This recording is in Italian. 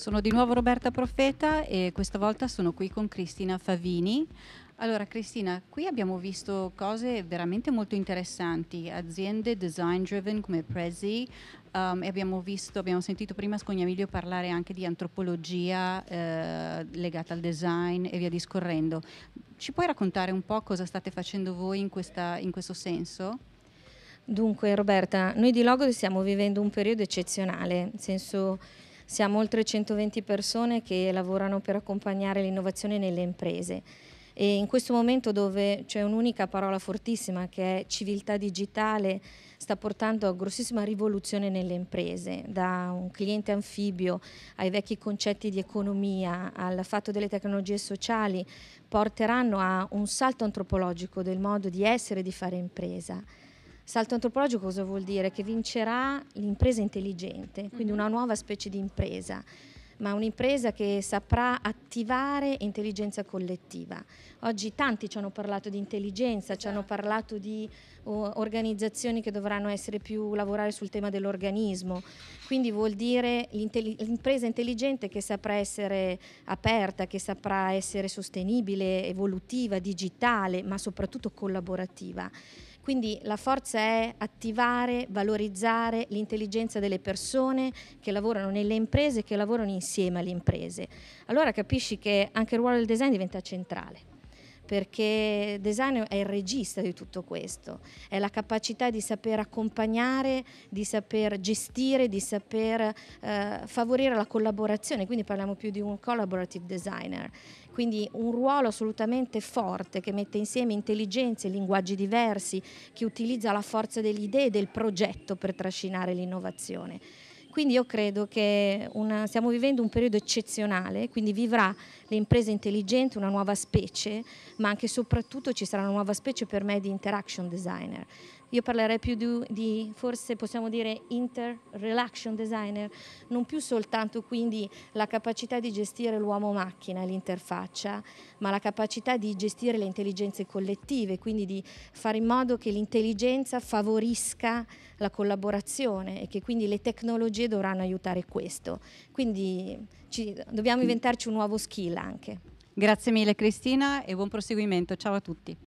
Sono di nuovo Roberta Profeta e questa volta sono qui con Cristina Favini. Allora Cristina, qui abbiamo visto cose veramente molto interessanti, aziende design driven come Prezi, um, abbiamo, visto, abbiamo sentito prima Scognamiglio parlare anche di antropologia eh, legata al design e via discorrendo. Ci puoi raccontare un po' cosa state facendo voi in, questa, in questo senso? Dunque Roberta, noi di Logos stiamo vivendo un periodo eccezionale, nel senso siamo oltre 120 persone che lavorano per accompagnare l'innovazione nelle imprese. E in questo momento dove c'è un'unica parola fortissima che è civiltà digitale, sta portando a grossissima rivoluzione nelle imprese, da un cliente anfibio ai vecchi concetti di economia, al fatto delle tecnologie sociali, porteranno a un salto antropologico del modo di essere e di fare impresa. Salto antropologico cosa vuol dire? Che vincerà l'impresa intelligente, quindi mhm. una nuova specie di impresa ma un'impresa che saprà attivare intelligenza collettiva. Oggi tanti ci hanno parlato di intelligenza, esatto. ci hanno esatto. parlato di organizzazioni che dovranno essere più lavorare sul tema dell'organismo, quindi vuol dire l'impresa intelligente che saprà essere aperta, che saprà essere sostenibile, evolutiva, digitale, ma soprattutto collaborativa. Quindi la forza è attivare, valorizzare l'intelligenza delle persone che lavorano nelle imprese, che lavorano insieme alle imprese. Allora capisci che anche il ruolo del design diventa centrale perché design è il regista di tutto questo, è la capacità di saper accompagnare, di saper gestire, di saper eh, favorire la collaborazione, quindi parliamo più di un collaborative designer, quindi un ruolo assolutamente forte che mette insieme intelligenze, linguaggi diversi, che utilizza la forza delle idee e del progetto per trascinare l'innovazione. Quindi io credo che una, stiamo vivendo un periodo eccezionale, quindi vivrà le imprese intelligenti, una nuova specie, ma anche e soprattutto ci sarà una nuova specie per me di interaction designer. Io parlerei più di, di forse possiamo dire inter-relation designer, non più soltanto quindi la capacità di gestire l'uomo-macchina, l'interfaccia, ma la capacità di gestire le intelligenze collettive, quindi di fare in modo che l'intelligenza favorisca la collaborazione e che quindi le tecnologie dovranno aiutare questo. Quindi ci, dobbiamo inventarci un nuovo skill anche. Grazie mille Cristina e buon proseguimento. Ciao a tutti.